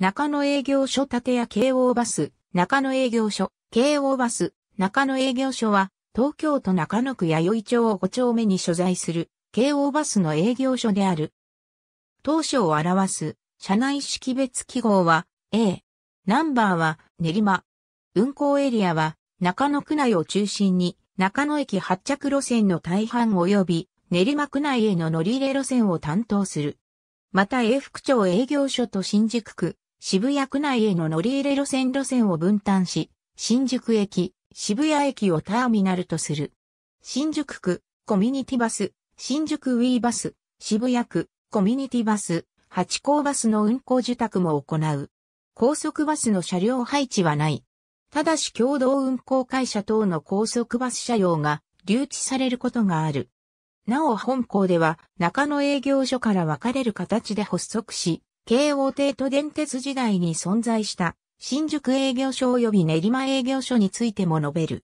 中野営業所建屋京王バス、中野営業所、京王バス、中野営業所は、東京都中野区弥生町を5丁目に所在する、京王バスの営業所である。当初を表す、車内識別記号は、A。ナンバーは、練馬。運行エリアは、中野区内を中心に、中野駅発着路線の大半及び、練馬区内への乗り入れ路線を担当する。また永福町営業所と新宿区、渋谷区内への乗り入れ路線路線を分担し、新宿駅、渋谷駅をターミナルとする。新宿区、コミュニティバス、新宿ウィーバス、渋谷区、コミュニティバス、八甲バスの運行受託も行う。高速バスの車両配置はない。ただし共同運行会社等の高速バス車両が留置されることがある。なお本校では中野営業所から分かれる形で発足し、京王帝都電鉄時代に存在した新宿営業所及び練馬営業所についても述べる。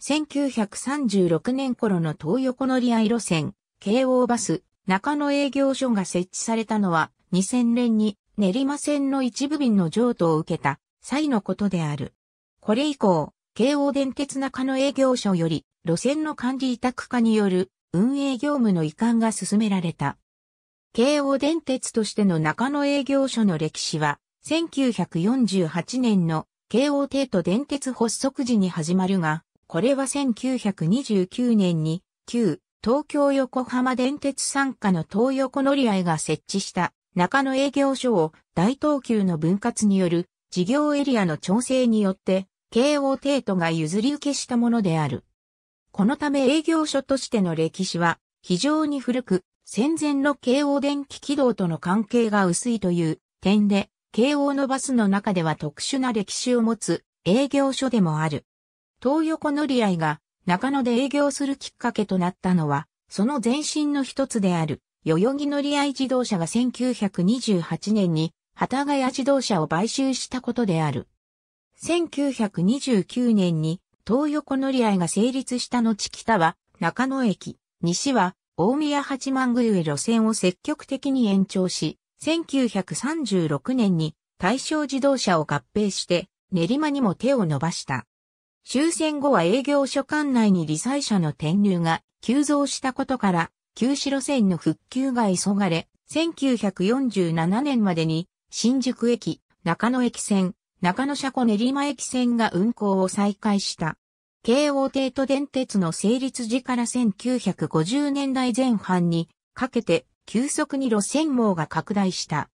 1936年頃の東横乗り合い路線、京王バス、中野営業所が設置されたのは2000年に練馬線の一部便の譲渡を受けた際のことである。これ以降、京王電鉄中野営業所より路線の管理委託化による運営業務の移管が進められた。京王電鉄としての中野営業所の歴史は、1948年の京王帝都電鉄発足時に始まるが、これは1929年に、旧東京横浜電鉄参加の東横乗り合いが設置した中野営業所を大東急の分割による事業エリアの調整によって、京王帝都が譲り受けしたものである。このため営業所としての歴史は非常に古く、戦前の京王電気軌道との関係が薄いという点で、京王のバスの中では特殊な歴史を持つ営業所でもある。東横乗り合いが中野で営業するきっかけとなったのは、その前身の一つである、代々木乗り合い自動車が1928年に、幡ヶ谷自動車を買収したことである。1929年に、東横乗り合いが成立した後北は、中野駅、西は、大宮八幡宮へ路線を積極的に延長し、1936年に大正自動車を合併して練馬にも手を伸ばした。終戦後は営業所管内に理災者の転入が急増したことから、旧市路線の復旧が急がれ、1947年までに新宿駅、中野駅線、中野車庫練馬駅線が運行を再開した。京王帝都電鉄の成立時から1950年代前半にかけて急速に路線網が拡大した。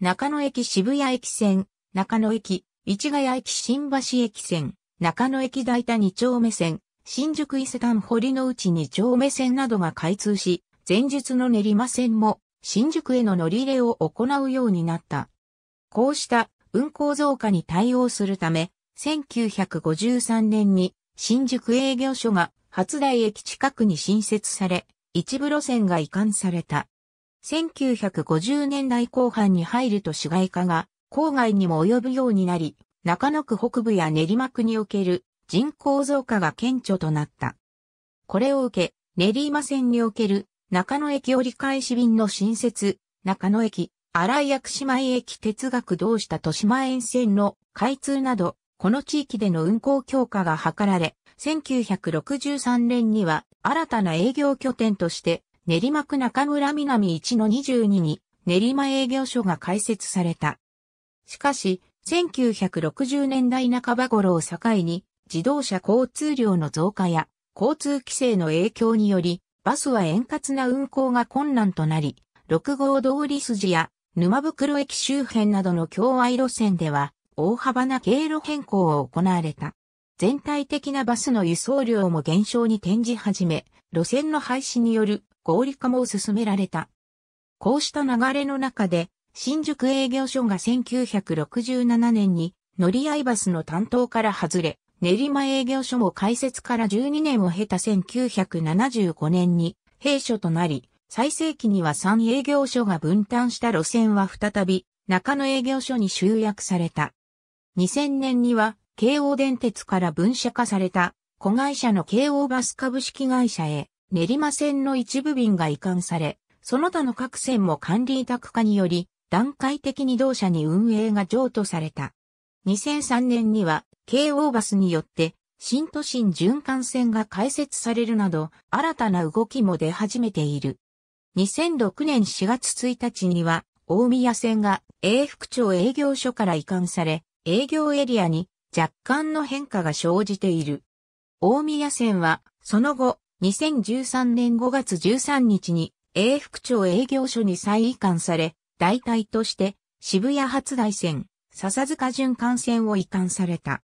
中野駅渋谷駅線、中野駅、市ヶ谷駅新橋駅線、中野駅大田二丁目線、新宿伊勢丹堀之内二丁目線などが開通し、前述の練馬線も新宿への乗り入れを行うようになった。こうした運行増加に対応するため、1953年に新宿営業所が初台駅近くに新設され、一部路線が移管された。1950年代後半に入ると市街化が郊外にも及ぶようになり、中野区北部や練馬区における人口増加が顕著となった。これを受け、練馬線における中野駅折り返し便の新設、中野駅、新井薬師前駅哲学同した豊島沿線の開通など、この地域での運行強化が図られ、1963年には新たな営業拠点として練馬区中村南1-22に練馬営業所が開設された。しかし、1960年代半ば頃を境に自動車交通量の増加や交通規制の影響により、バスは円滑な運行が困難となり、6号通り筋や沼袋駅周辺などの境外路線では大幅な経路変更を行われた。全体的なバスの輸送量も減少に転じ始め、路線の廃止による合理化も進められた。こうした流れの中で、新宿営業所が1967年に乗り合いバスの担当から外れ、練馬営業所も開設から12年を経た1975年に閉所となり、最盛期には3営業所が分担した路線は再び中野営業所に集約された。2000年には、京王電鉄から分社化された、子会社の京王バス株式会社へ、練馬線の一部便が移管され、その他の各線も管理委託化により、段階的に同社に運営が譲渡された。2003年には、京王バスによって、新都心循環線が開設されるなど、新たな動きも出始めている。2006年4月1日には、大宮線が永福町営業所から移管され、営業エリアに若干の変化が生じている。大宮線は、その後、2013年5月13日に、永福町営業所に再移管され、代替として、渋谷発大線、笹塚循環線を移管された。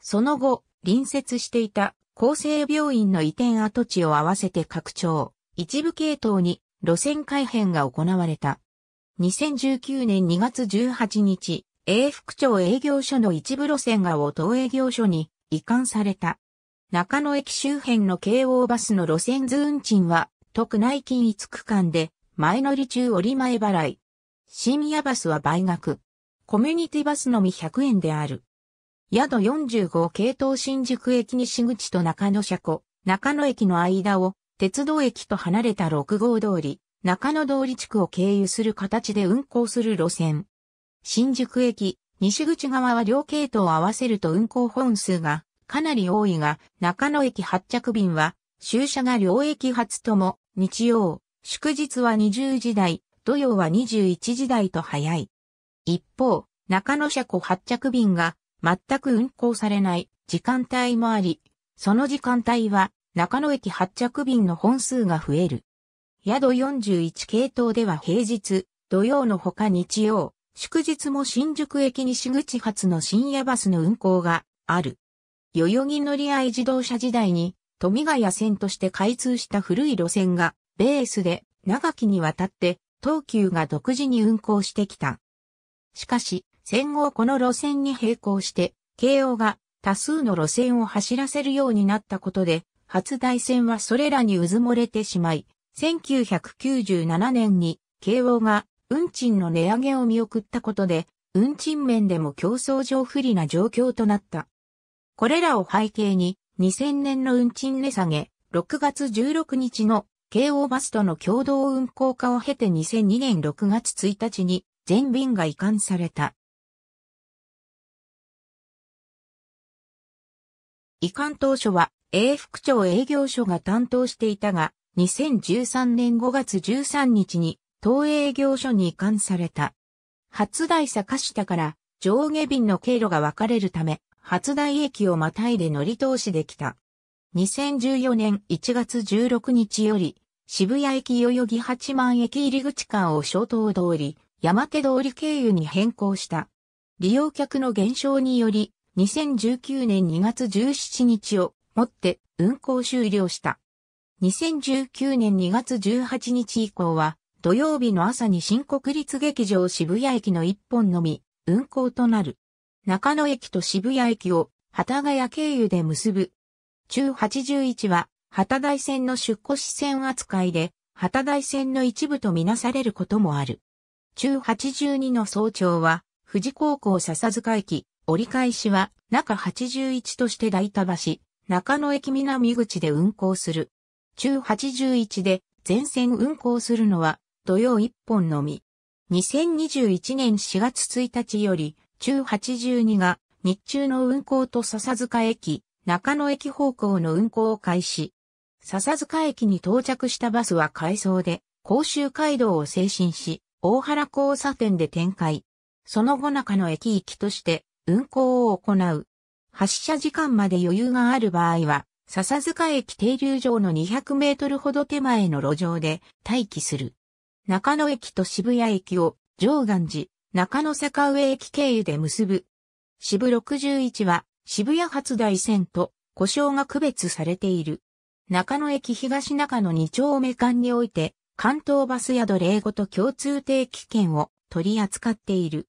その後、隣接していた厚生病院の移転跡地を合わせて拡張、一部系統に路線改変が行われた。2019年2月18日、永福町営業所の一部路線がを東営業所に移管された。中野駅周辺の京王バスの路線図運賃は、特内近一区間で、前乗り中折り前払い。深夜バスは倍額。コミュニティバスのみ100円である。宿45系統新宿駅西口と中野車庫、中野駅の間を、鉄道駅と離れた6号通り、中野通り地区を経由する形で運行する路線。新宿駅、西口側は両系統を合わせると運行本数がかなり多いが、中野駅発着便は、終車が両駅発とも、日曜、祝日は20時台、土曜は21時台と早い。一方、中野車庫発着便が全く運行されない時間帯もあり、その時間帯は中野駅発着便の本数が増える。宿41系統では平日、土曜のほか日曜、祝日も新宿駅西口発の深夜バスの運行がある。代々木乗り合い自動車時代に富ヶ谷線として開通した古い路線がベースで長きにわたって東急が独自に運行してきた。しかし戦後この路線に並行して京王が多数の路線を走らせるようになったことで初台線はそれらにうずもれてしまい1997年に京王が運賃の値上げを見送ったことで、運賃面でも競争上不利な状況となった。これらを背景に、2000年の運賃値下げ、6月16日の京王バスとの共同運行化を経て2002年6月1日に全便が移管された。移管当初は営福町営業所が担当していたが、2013年5月13日に東営業所に移管された。初台坂下から上下便の経路が分かれるため、初台駅をまたいで乗り通しできた。2014年1月16日より、渋谷駅代々木八幡駅入口間を小東通り、山手通り経由に変更した。利用客の減少により、2019年2月17日をもって運行終了した。2019年2月18日以降は、土曜日の朝に新国立劇場渋谷駅の一本のみ、運行となる。中野駅と渋谷駅を、旗ヶ谷経由で結ぶ。中81は、旗台線の出庫支線扱いで、旗台線の一部とみなされることもある。中82の早朝は、富士高校笹塚駅、折り返しは、中81として大田橋、中野駅南口で運行する。中81で、全線運行するのは、土曜1本のみ。2021年4月1日より、中82が日中の運行と笹塚駅、中野駅方向の運行を開始。笹塚駅に到着したバスは改装で、甲州街道を精神し、大原交差点で展開。その後中野駅行きとして運行を行う。発車時間まで余裕がある場合は、笹塚駅停留場の200メートルほど手前の路上で待機する。中野駅と渋谷駅を上岸寺、中野坂上駅経由で結ぶ。渋61は渋谷発大線と故障が区別されている。中野駅東中野2丁目間において、関東バス宿例ごと共通定期券を取り扱っている。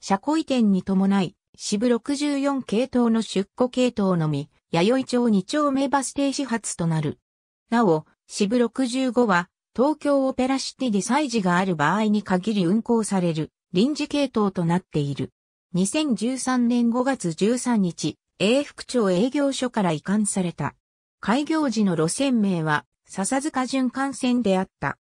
車庫移転に伴い、渋64系統の出庫系統のみ、弥生町2丁目バス停始発となる。なお、渋65は、東京オペラシティで祭事がある場合に限り運行される臨時系統となっている。2013年5月13日、永福町営業所から移管された。開業時の路線名は、笹塚循環線であった。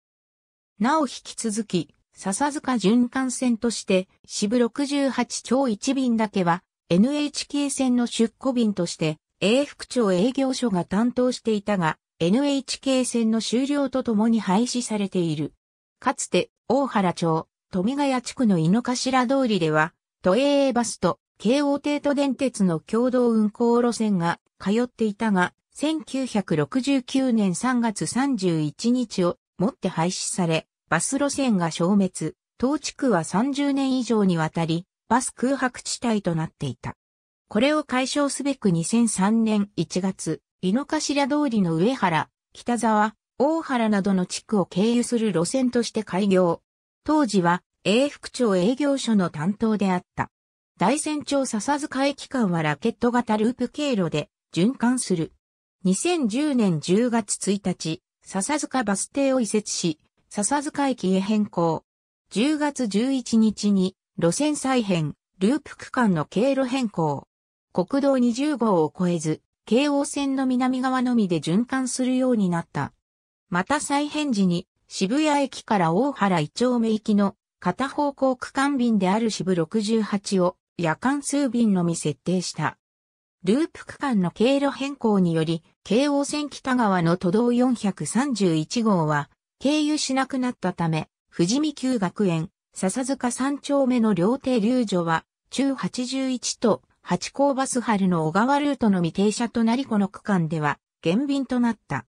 なお引き続き、笹塚循環線として、支部68町1便だけは、NHK 線の出庫便として、永福町営業所が担当していたが、NHK 線の終了とともに廃止されている。かつて、大原町、富ヶ谷地区の井の頭通りでは、都営バスと京王帝都電鉄の共同運行路線が通っていたが、1969年3月31日をもって廃止され、バス路線が消滅、当地区は30年以上にわたり、バス空白地帯となっていた。これを解消すべく2003年1月、井の頭通りの上原、北沢、大原などの地区を経由する路線として開業。当時は英福町営業所の担当であった。大山町笹塚駅間はラケット型ループ経路で循環する。2010年10月1日、笹塚バス停を移設し、笹塚駅へ変更。10月11日に路線再編、ループ区間の経路変更。国道20号を超えず、京王線の南側のみで循環するようになった。また再編時に渋谷駅から大原一丁目行きの片方向区間便である渋68を夜間数便のみ設定した。ループ区間の経路変更により、京王線北側の都道431号は経由しなくなったため、富士見旧学園、笹塚三丁目の両手流女は、中81と八甲バス春の小川ルートの未停車となりこの区間では減便となった。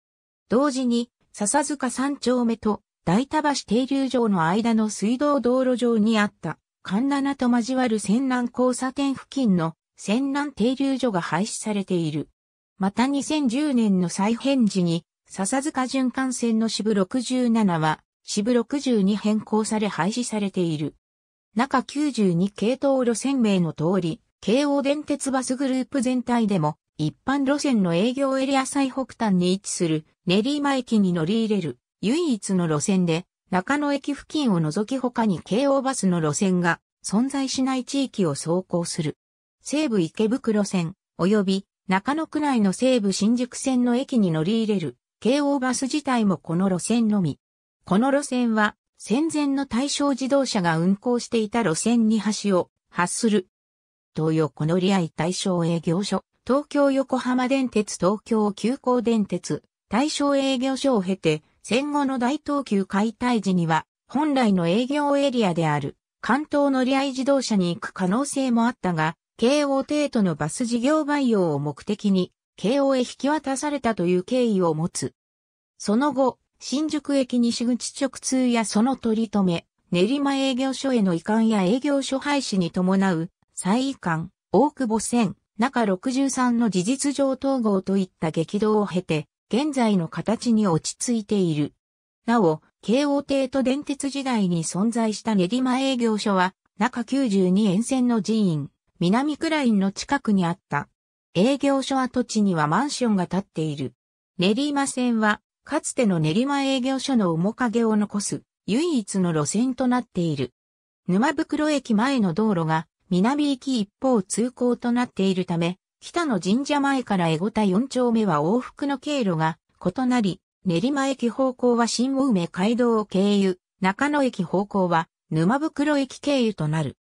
同時に、笹塚三丁目と大田橋停留場の間の水道道路上にあった神七と交わる泉南交差点付近の泉南停留所が廃止されている。また2010年の再編時に笹塚循環線の支部67は支部6 2に変更され廃止されている。中92系統路線名の通り、京王電鉄バスグループ全体でも、一般路線の営業エリア最北端に位置する練馬駅に乗り入れる唯一の路線で、中野駅付近を除き他に京王バスの路線が存在しない地域を走行する。西武池袋線、及び中野区内の西武新宿線の駅に乗り入れる京王バス自体もこの路線のみ。この路線は戦前の大正自動車が運行していた路線に橋を発する東横乗り合い対象営業所、東京横浜電鉄東京急行電鉄、対象営業所を経て、戦後の大東急解体時には、本来の営業エリアである、関東乗り合い自動車に行く可能性もあったが、京王帝都のバス事業培養を目的に、京王へ引き渡されたという経緯を持つ。その後、新宿駅西口直通やその取り留め、練馬営業所への移管や営業所廃止に伴う蔡以官、大久保線、中63の事実上統合といった激動を経て、現在の形に落ち着いている。なお、京王帝都電鉄時代に存在した練馬営業所は、中92沿線の寺院、南クラインの近くにあった。営業所跡地にはマンションが建っている。練馬線は、かつての練馬営業所の面影を残す、唯一の路線となっている。沼袋駅前の道路が、南行き一方通行となっているため、北の神社前から江五田4丁目は往復の経路が異なり、練馬駅方向は新大梅街道を経由、中野駅方向は沼袋駅経由となる。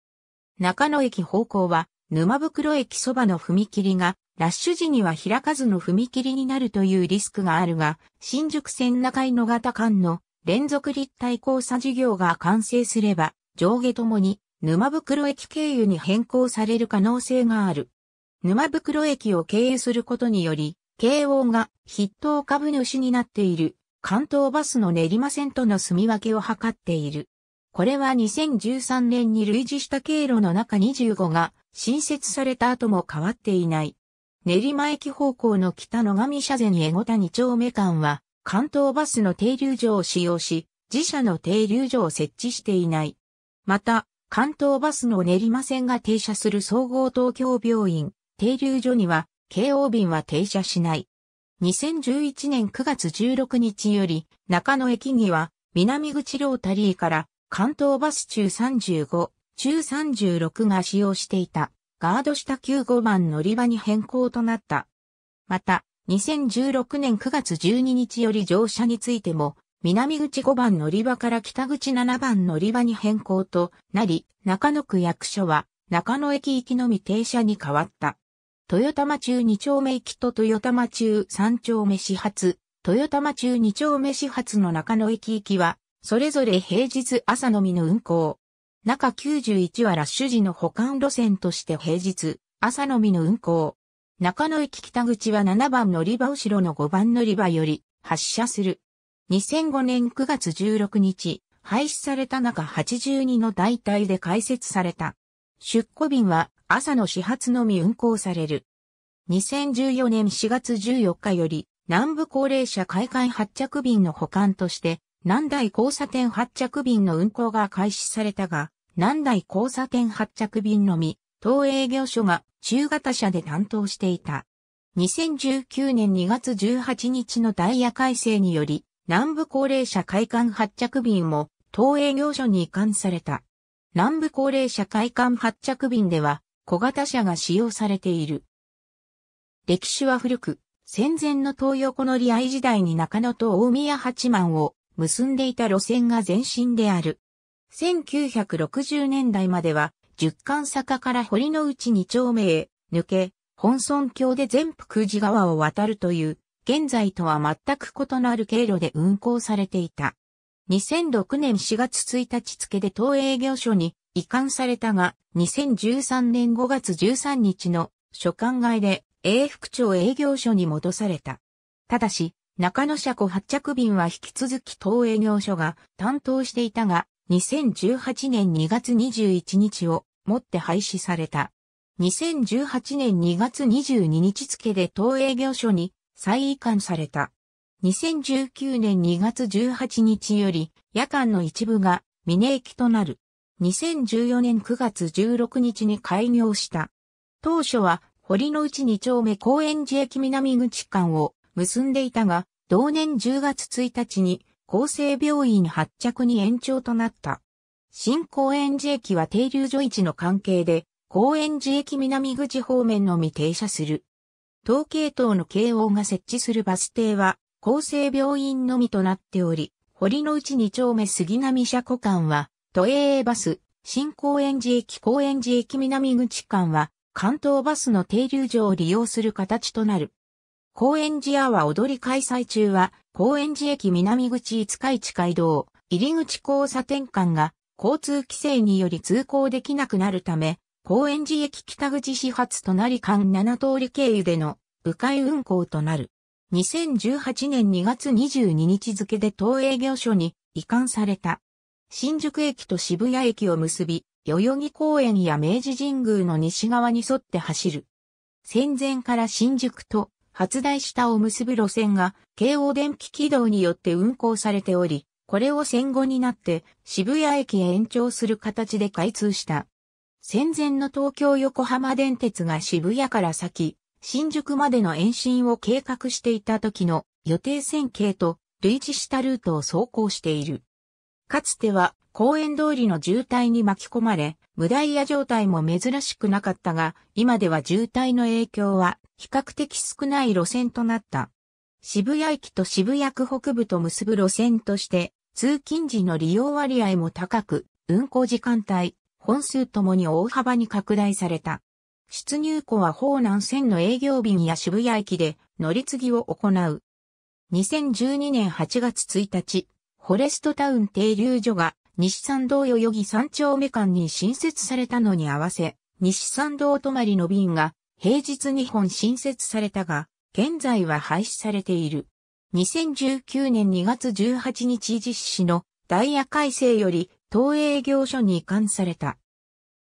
中野駅方向は沼袋駅そばの踏切がラッシュ時には開かずの踏切になるというリスクがあるが、新宿線中井野型間の連続立体交差事業が完成すれば、上下ともに沼袋駅経由に変更される可能性がある。沼袋駅を経由することにより、慶応が筆頭株主になっている関東バスの練馬線との住み分けを図っている。これは2013年に類似した経路の中25が新設された後も変わっていない。練馬駅方向の北野上車線江ごた2丁目間は関東バスの停留所を使用し、自社の停留所を設置していない。また、関東バスの練馬線が停車する総合東京病院、停留所には、京王便は停車しない。2011年9月16日より、中野駅には、南口ロータリーから、関東バス中35、中36が使用していた、ガード下95番乗り場に変更となった。また、2016年9月12日より乗車についても、南口5番乗り場から北口7番乗り場に変更となり、中野区役所は中野駅行きのみ停車に変わった。豊玉中2丁目行きと豊玉中3丁目始発、豊玉中2丁目始発の中野駅行きは、それぞれ平日朝のみの運行。中91はラッシュ時の保管路線として平日、朝のみの運行。中野駅北口は7番乗り場後ろの5番乗り場より発車する。2005年9月16日、廃止された中82の代替で開設された。出庫便は朝の始発のみ運行される。2014年4月14日より南部高齢者海外発着便の保管として南大交差点発着便の運行が開始されたが、南大交差点発着便のみ、当営業所が中型車で担当していた。2019年2月18日のダイヤ改正により、南部高齢者会館発着便も東営業所に移管された。南部高齢者会館発着便では小型車が使用されている。歴史は古く、戦前の東横の利合時代に中野と大宮八幡を結んでいた路線が前身である。1960年代までは、十貫坂から堀の内二丁目へ抜け、本村橋で全福寺川を渡るという現在とは全く異なる経路で運行されていた。2006年4月1日付で東営業所に移管されたが、2013年5月13日の所管外で永福町営業所に戻された。ただし、中野車庫発着便は引き続き東営業所が担当していたが、2018年2月21日をもって廃止された。2018年2月22日付で東営業所に再移管された。2019年2月18日より夜間の一部が峰駅となる。2014年9月16日に開業した。当初は堀の内2丁目公園寺駅南口間を結んでいたが、同年10月1日に厚生病院発着に延長となった。新公園寺駅は停留所位置の関係で、公園寺駅南口方面のみ停車する。東系統の慶応が設置するバス停は、厚生病院のみとなっており、堀の内2丁目杉並車庫間は、都営バス、新高円寺駅高円寺駅南口間は、関東バスの停留所を利用する形となる。高円寺アワ踊り開催中は、高円寺駅南口五日市街道、入口交差点間が、交通規制により通行できなくなるため、高円寺駅北口始発隣間7通り経由での迂回運行となる。2018年2月22日付で東営業所に移管された。新宿駅と渋谷駅を結び、代々木公園や明治神宮の西側に沿って走る。戦前から新宿と初台下を結ぶ路線が京王電気軌道によって運行されており、これを戦後になって渋谷駅へ延長する形で開通した。戦前の東京横浜電鉄が渋谷から先、新宿までの延伸を計画していた時の予定線形と類似したルートを走行している。かつては公園通りの渋滞に巻き込まれ、無ダイヤ状態も珍しくなかったが、今では渋滞の影響は比較的少ない路線となった。渋谷駅と渋谷区北部と結ぶ路線として、通勤時の利用割合も高く、運行時間帯、本数ともに大幅に拡大された。出入庫は方南線の営業便や渋谷駅で乗り継ぎを行う。2012年8月1日、フォレストタウン停留所が西参道代々木三丁目間に新設されたのに合わせ、西参道止まりの便が平日2本新設されたが、現在は廃止されている。2019年2月18日実施のダイヤ改正より東営業所に移管された。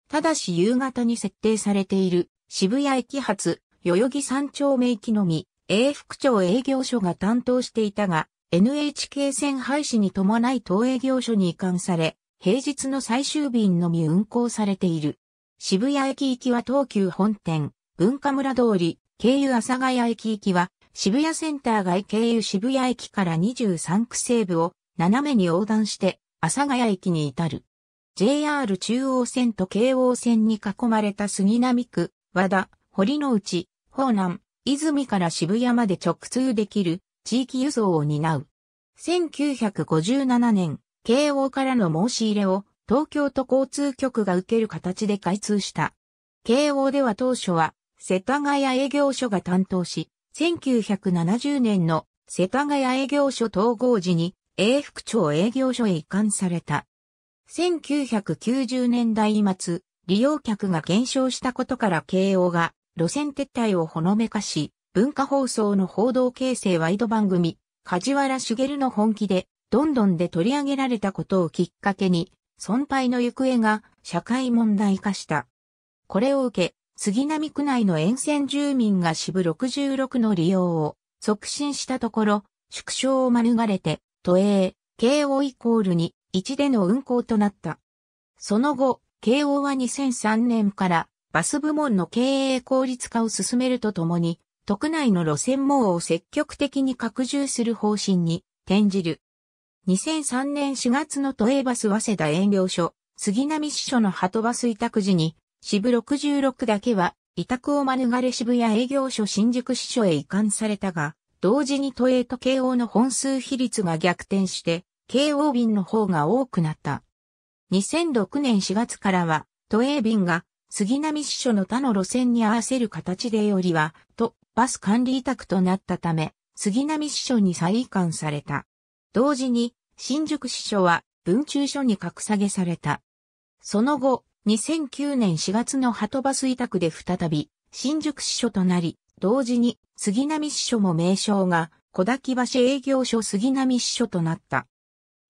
ただし夕方に設定されている渋谷駅発代々木三丁目きのみ、永福町営業所が担当していたが、NHK 線廃止に伴い東営業所に移管され、平日の最終便のみ運行されている。渋谷駅行きは東急本店、文化村通り、経由阿佐ヶ谷駅行きは、渋谷センター街経由渋谷駅から23区西部を斜めに横断して阿佐ヶ谷駅に至る。JR 中央線と京王線に囲まれた杉並区、和田、堀之内、方南、泉から渋谷まで直通できる地域輸送を担う。1957年、京王からの申し入れを東京都交通局が受ける形で開通した。京王では当初は世田谷営業所が担当し、1970年の世田谷営業所統合時に永福町営業所へ移管された。1990年代末、利用客が減少したことから慶応が路線撤退をほのめかし、文化放送の報道形成ワイド番組、梶原茂の本気で、どんどんで取り上げられたことをきっかけに、損廃の行方が社会問題化した。これを受け、杉並区内の沿線住民が支部66の利用を促進したところ、縮小を免れて都営、京王イコールに一での運行となった。その後、京王は2003年からバス部門の経営効率化を進めるとともに、特内の路線網を積極的に拡充する方針に転じる。2003年4月の都営バス早稲田営業所、杉並支所の鳩バス委託時に、支部66だけは委託を免れ渋谷営業所新宿支所へ移管されたが、同時に都営と慶応の本数比率が逆転して、慶応便の方が多くなった。2006年4月からは、都営便が杉並支所の他の路線に合わせる形でよりは、と、バス管理委託となったため、杉並支所に再移管された。同時に、新宿支所は文中所に格下げされた。その後、2009年4月の鳩バス委託で再び、新宿支所となり、同時に杉並支所も名称が小滝橋営業所杉並支所となった。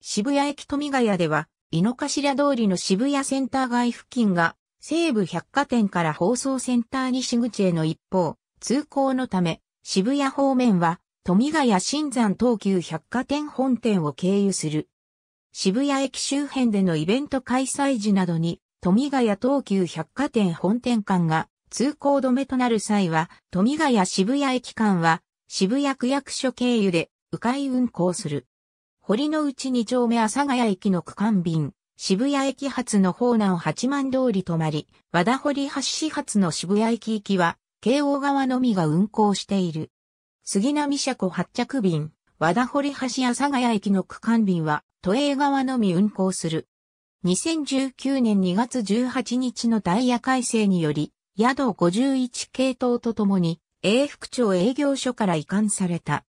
渋谷駅富ヶ谷では、井の頭通りの渋谷センター街付近が、西武百貨店から放送センター西口への一方、通行のため、渋谷方面は、富ヶ谷新山東急百貨店本店を経由する。渋谷駅周辺でのイベント開催時などに、富ヶ谷東急百貨店本店間が通行止めとなる際は、富ヶ谷渋谷駅間は、渋谷区役所経由で、迂回運行する。堀の内2丁目阿佐ヶ谷駅の区間便、渋谷駅発の方南八幡通り止まり、和田堀橋始発の渋谷駅行きは、京王側のみが運行している。杉並車庫発着便、和田堀橋阿佐ヶ谷駅の区間便は、都営側のみ運行する。2019年2月18日のダイヤ改正により、宿51系統とともに、英福町営業所から移管された。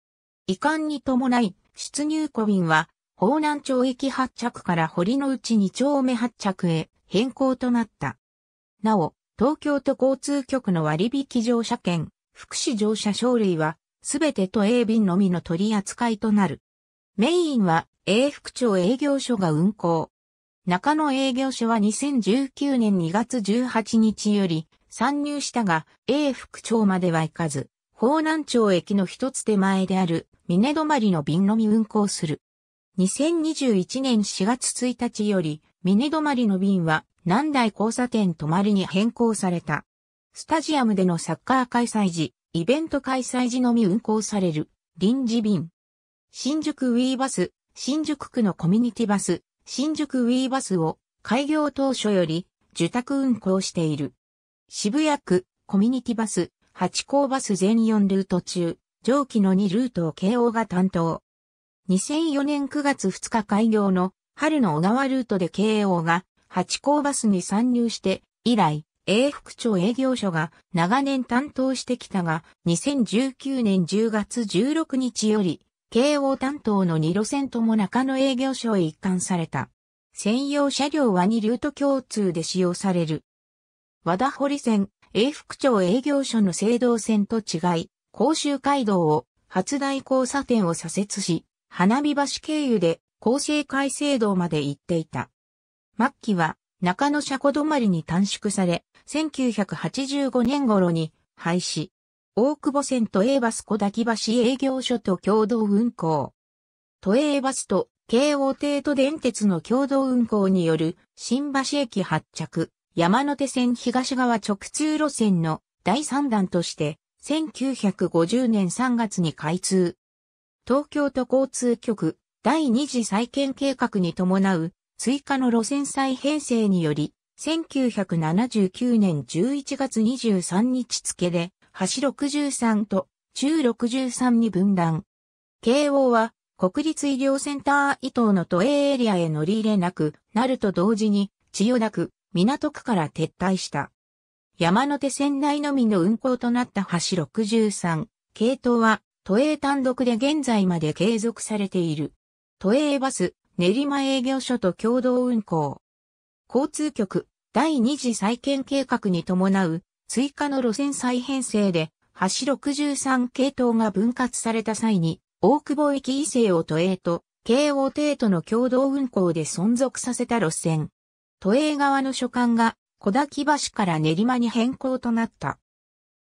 移管に伴い、出入庫便は、宝南町駅発着から堀の内2丁目発着へ変更となった。なお、東京都交通局の割引乗車券、福祉乗車証類は、すべて都営便のみの取り扱いとなる。メインは、英福町営業所が運行。中野営業所は2019年2月18日より、参入したが、永福町までは行かず、方南町駅の一つ手前である、峰泊の便のみ運行する。2021年4月1日より、峰泊の便は、南大交差点泊まりに変更された。スタジアムでのサッカー開催時、イベント開催時のみ運行される、臨時便。新宿ウィーバス、新宿区のコミュニティバス、新宿ウィーバスを開業当初より受託運行している。渋谷区、コミュニティバス、八甲バス全4ルート中、上記の2ルートを慶応が担当。2004年9月2日開業の春の小川ルートで慶応が八甲バスに参入して以来、永福町営業所が長年担当してきたが、2019年10月16日より、慶応担当の2路線とも中野営業所へ一貫された。専用車両は2ルート共通で使用される。和田堀線、永福町営業所の制動線と違い、甲州街道を初台交差点を左折し、花火橋経由で厚生改正道まで行っていた。末期は中野車庫止まりに短縮され、1985年頃に廃止。大久保線都営バス小滝橋営業所と共同運行。都営バスと京王亭と電鉄の共同運行による新橋駅発着。山手線東側直通路線の第3弾として、1950年3月に開通。東京都交通局第2次再建計画に伴う追加の路線再編成により、1979年11月23日付で、橋63と中63に分断。慶応は国立医療センター伊東の都営エリアへ乗り入れなくなると同時に、千代田区、港区から撤退した。山手線内のみの運行となった橋63、系統は、都営単独で現在まで継続されている。都営バス、練馬営業所と共同運行。交通局、第二次再建計画に伴う、追加の路線再編成で、橋63系統が分割された際に、大久保駅伊勢を都営と、京王帝都の共同運行で存続させた路線。都営側の所管が小滝橋から練馬に変更となった。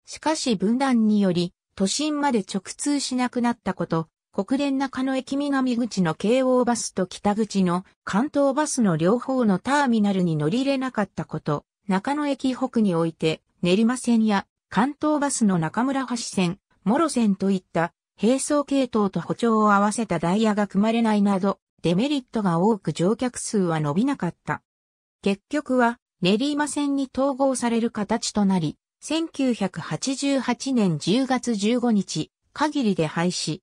しかし分断により、都心まで直通しなくなったこと、国連中野駅南口の京王バスと北口の関東バスの両方のターミナルに乗り入れなかったこと、中野駅北において練馬線や関東バスの中村橋線、諸線といった並走系統と歩調を合わせたダイヤが組まれないなど、デメリットが多く乗客数は伸びなかった。結局は練馬線に統合される形となり、1988年10月15日、限りで廃止。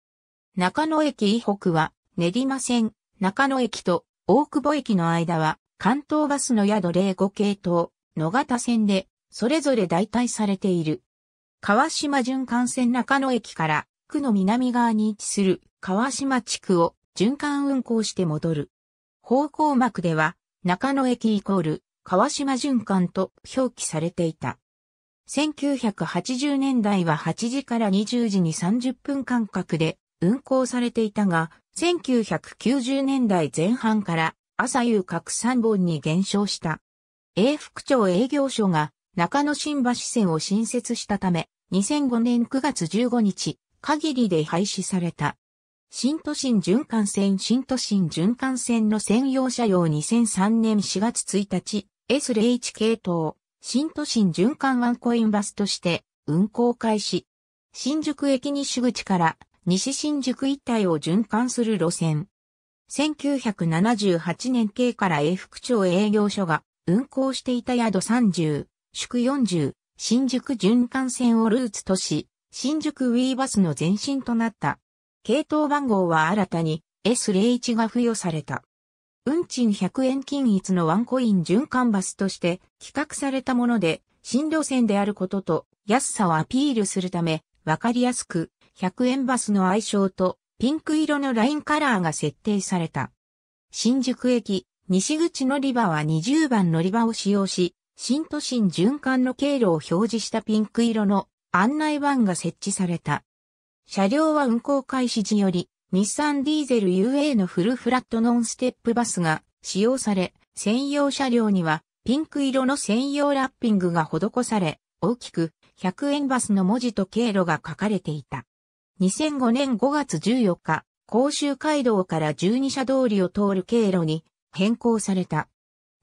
中野駅以北は練馬線、中野駅と大久保駅の間は関東バスの宿05系統、野方線でそれぞれ代替されている。川島循環線中野駅から区の南側に位置する川島地区を循環運行して戻る。方向幕では中野駅イコール、川島循環と表記されていた。1980年代は8時から20時に30分間隔で運行されていたが、1990年代前半から朝夕各3本に減少した。永福町営業所が中野新橋線を新設したため、2005年9月15日限りで廃止された。新都心循環線新都心循環線の専用車両2003年4月1日 S01 系統新都心循環ワンコインバスとして運行開始。新宿駅西口から西新宿一帯を循環する路線。1978年系から A 副町営業所が運行していた宿30、宿40、新宿循環線をルーツとし、新宿ウィーバスの前身となった。系統番号は新たに S01 が付与された。運賃100円均一のワンコイン循環バスとして企画されたもので、新路線であることと安さをアピールするため、わかりやすく100円バスの愛称とピンク色のラインカラーが設定された。新宿駅、西口乗り場は20番乗り場を使用し、新都心循環の経路を表示したピンク色の案内板が設置された。車両は運行開始時より、日産ディーゼル UA のフルフラットノンステップバスが使用され、専用車両にはピンク色の専用ラッピングが施され、大きく100円バスの文字と経路が書かれていた。2005年5月14日、甲州街道から12車通りを通る経路に変更された。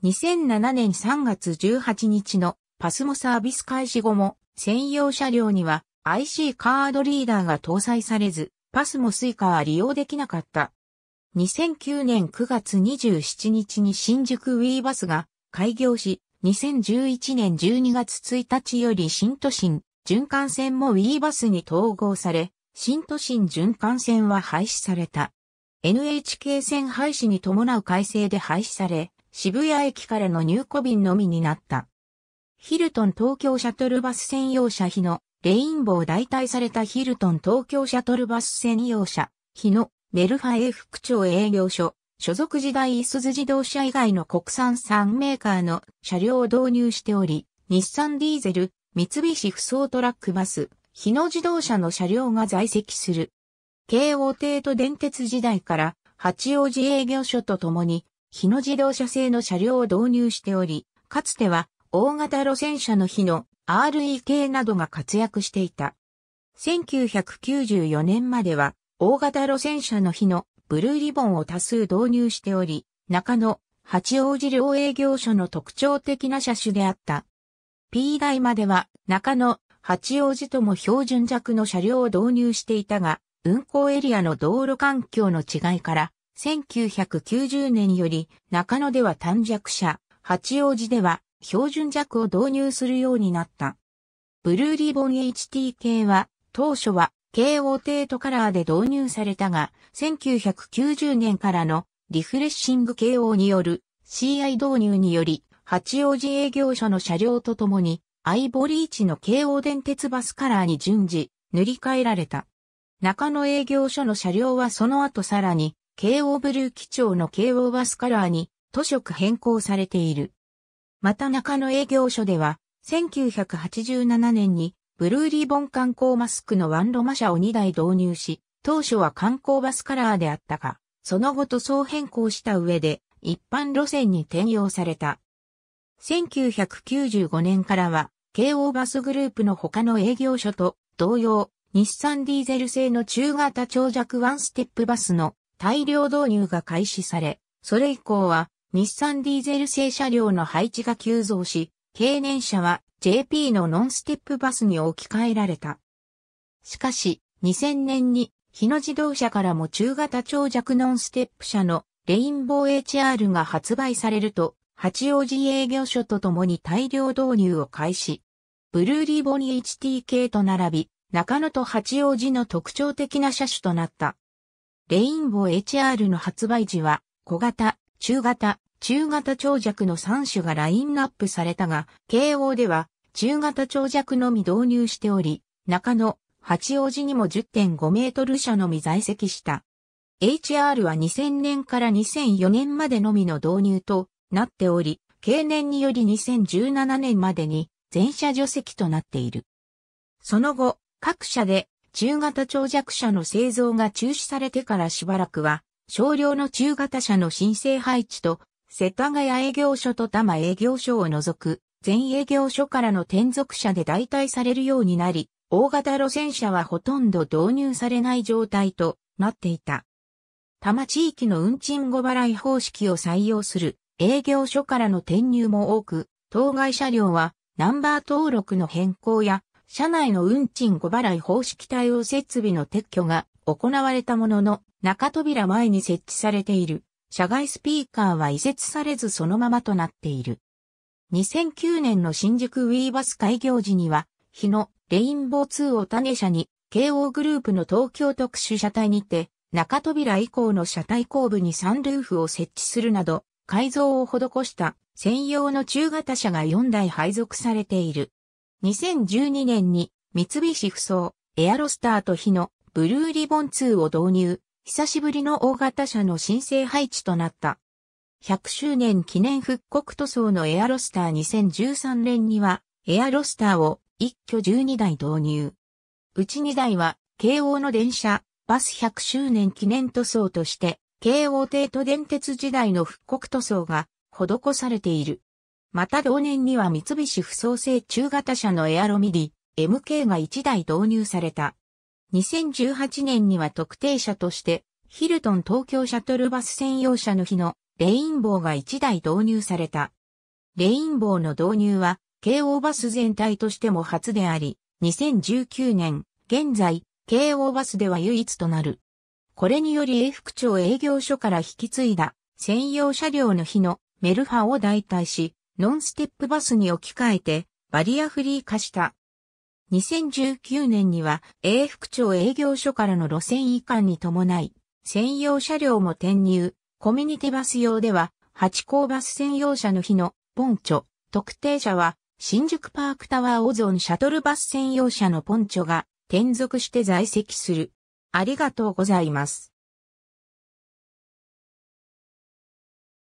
2007年3月18日のパスモサービス開始後も専用車両には IC カードリーダーが搭載されず、パスもスイカは利用できなかった。2009年9月27日に新宿ウィーバスが開業し、2011年12月1日より新都心循環線もウィーバスに統合され、新都心循環線は廃止された。NHK 線廃止に伴う改正で廃止され、渋谷駅からの入庫便のみになった。ヒルトン東京シャトルバス専用車費のレインボー代替されたヒルトン東京シャトルバス専用車、日野、メルファエ副長営業所、所属時代イスズ自動車以外の国産3メーカーの車両を導入しており、日産ディーゼル、三菱不走トラックバス、日野自動車の車両が在籍する。京王帝都電鉄時代から八王子営業所とともに、日野自動車製の車両を導入しており、かつては大型路線車の日野、RE 系などが活躍していた。1994年までは、大型路線車の日のブルーリボンを多数導入しており、中野、八王子両営業所の特徴的な車種であった。P 台までは中野、八王子とも標準弱の車両を導入していたが、運行エリアの道路環境の違いから、1990年より中野では短弱車、八王子では標準弱を導入するようになった。ブルーリボン HT 系は当初は KO テートカラーで導入されたが、1990年からのリフレッシング慶応による CI 導入により、八王子営業所の車両とともに、アイボリーチの KO 電鉄バスカラーに順次塗り替えられた。中野営業所の車両はその後さらに、KO ブルー基調の KO バスカラーに、都色変更されている。また中野営業所では、1987年にブルーリボン観光マスクのワンロマ車を2台導入し、当初は観光バスカラーであったが、その後塗装変更した上で一般路線に転用された。1995年からは、京王バスグループの他の営業所と同様、日産ディーゼル製の中型長尺ワンステップバスの大量導入が開始され、それ以降は日産ディーゼル製車両の配置が急増し、経年車は JP のノンステップバスに置き換えられた。しかし、2000年に日野自動車からも中型長尺ノンステップ車のレインボー HR が発売されると、八王子営業所とともに大量導入を開始。ブルーリボに HTK と並び、中野と八王子の特徴的な車種となった。レインボー HR の発売時は、小型、中型、中型長尺の3種がラインナップされたが、慶応では中型長尺のみ導入しており、中野、八王子にも10.5メートル車のみ在籍した。HR は2000年から2004年までのみの導入となっており、経年により2017年までに全車除籍となっている。その後、各社で中型長尺車の製造が中止されてからしばらくは少量の中型車の申請配置と、世田谷営業所と多摩営業所を除く、全営業所からの転属車で代替されるようになり、大型路線車はほとんど導入されない状態となっていた。多摩地域の運賃後払い方式を採用する営業所からの転入も多く、当該車両はナンバー登録の変更や、車内の運賃後払い方式対応設備の撤去が行われたものの、中扉前に設置されている社外スピーカーは移設されずそのままとなっている。2009年の新宿ウィーバス開業時には、日野レインボー2を種社に、慶応グループの東京特殊車体にて、中扉以降の車体後部にサンルーフを設置するなど、改造を施した専用の中型車が4台配属されている。2012年に三菱不走、エアロスターと日のブルーリボン2を導入、久しぶりの大型車の申請配置となった。100周年記念復刻塗装のエアロスター2013年には、エアロスターを一挙12台導入。うち2台は、京王の電車、バス100周年記念塗装として、京王帝都電鉄時代の復刻塗装が施されている。また同年には三菱不創製中型車のエアロミディ、MK が1台導入された。2018年には特定車として、ヒルトン東京シャトルバス専用車の日のレインボーが1台導入された。レインボーの導入は、京王バス全体としても初であり、2019年、現在、京王バスでは唯一となる。これにより英副町営業所から引き継いだ専用車両の日のメルファを代替し、ノンステップバスに置き換えてバリアフリー化した。2019年には永福町営業所からの路線移管に伴い、専用車両も転入、コミュニティバス用では、八甲バス専用車の日のポンチョ、特定車は、新宿パークタワーオゾンシャトルバス専用車のポンチョが、転属して在籍する。ありがとうございます。